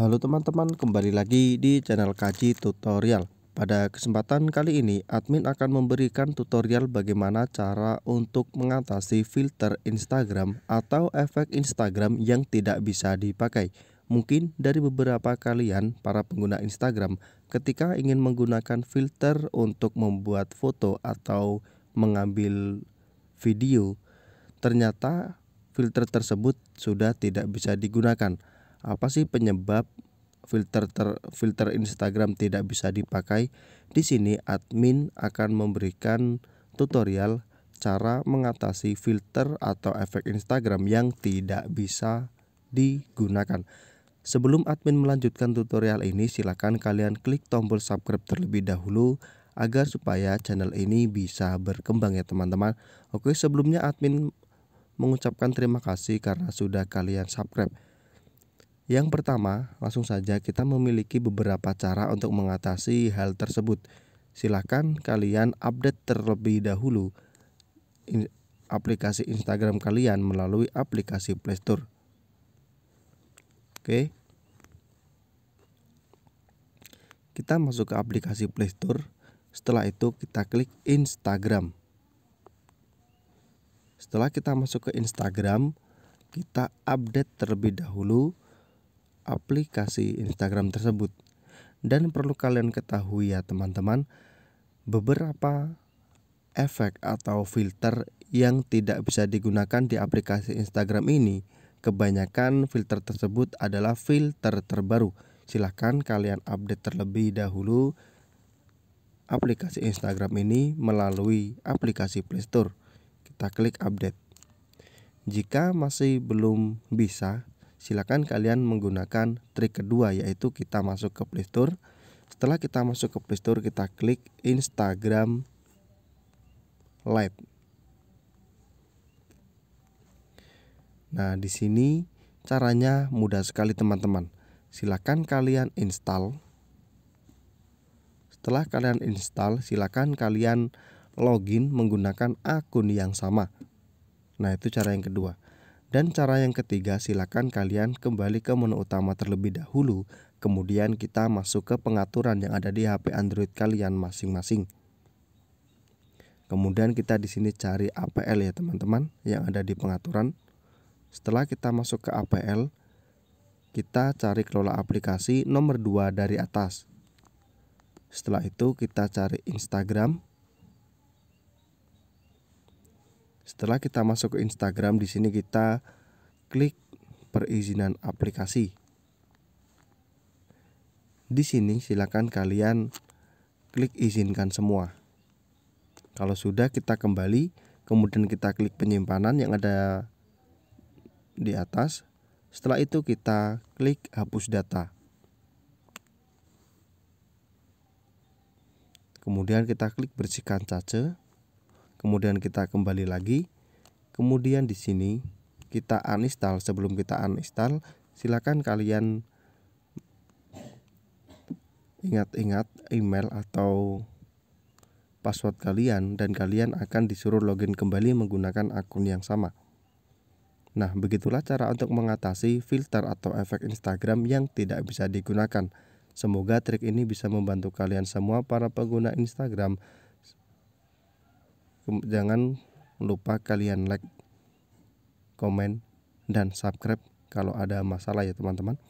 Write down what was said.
Halo teman-teman, kembali lagi di channel Kaji Tutorial. Pada kesempatan kali ini, admin akan memberikan tutorial bagaimana cara untuk mengatasi filter Instagram atau efek Instagram yang tidak bisa dipakai. Mungkin dari beberapa kalian, para pengguna Instagram, ketika ingin menggunakan filter untuk membuat foto atau mengambil video, ternyata filter tersebut sudah tidak bisa digunakan apa sih penyebab filter ter, filter Instagram tidak bisa dipakai? Di sini admin akan memberikan tutorial cara mengatasi filter atau efek Instagram yang tidak bisa digunakan. Sebelum admin melanjutkan tutorial ini, silakan kalian klik tombol subscribe terlebih dahulu agar supaya channel ini bisa berkembang ya teman-teman. Oke, sebelumnya admin mengucapkan terima kasih karena sudah kalian subscribe. Yang pertama, langsung saja kita memiliki beberapa cara untuk mengatasi hal tersebut. Silahkan kalian update terlebih dahulu aplikasi Instagram kalian melalui aplikasi Playstore. Oke. Kita masuk ke aplikasi Playstore. Setelah itu kita klik Instagram. Setelah kita masuk ke Instagram, kita update terlebih dahulu aplikasi Instagram tersebut. Dan perlu kalian ketahui ya teman-teman, beberapa efek atau filter yang tidak bisa digunakan di aplikasi Instagram ini. Kebanyakan filter tersebut adalah filter terbaru. Silahkan kalian update terlebih dahulu aplikasi Instagram ini melalui aplikasi Playstore Kita klik update. Jika masih belum bisa, silakan kalian menggunakan trik kedua yaitu kita masuk ke Play Store. Setelah kita masuk ke Play Store, kita klik Instagram Live. Nah, di sini caranya mudah sekali teman-teman. Silakan kalian install. Setelah kalian install, silakan kalian login menggunakan akun yang sama. Nah, itu cara yang kedua. Dan cara yang ketiga, silakan kalian kembali ke menu utama terlebih dahulu, kemudian kita masuk ke pengaturan yang ada di HP Android kalian masing-masing. Kemudian kita di sini cari APL ya teman-teman yang ada di pengaturan. Setelah kita masuk ke APL, kita cari kelola aplikasi nomor 2 dari atas. Setelah itu kita cari Instagram. Setelah kita masuk ke Instagram, di sini kita klik perizinan aplikasi. Di sini silakan kalian klik izinkan semua. Kalau sudah kita kembali, kemudian kita klik penyimpanan yang ada di atas. Setelah itu kita klik hapus data. Kemudian kita klik bersihkan cache kemudian kita kembali lagi kemudian di sini kita uninstall sebelum kita uninstall silakan kalian ingat-ingat email atau password kalian dan kalian akan disuruh login kembali menggunakan akun yang sama Nah, begitulah cara untuk mengatasi filter atau efek Instagram yang tidak bisa digunakan. Semoga trik ini bisa membantu kalian semua para pengguna Instagram jangan lupa kalian like, komen, dan subscribe kalau ada masalah ya teman-teman.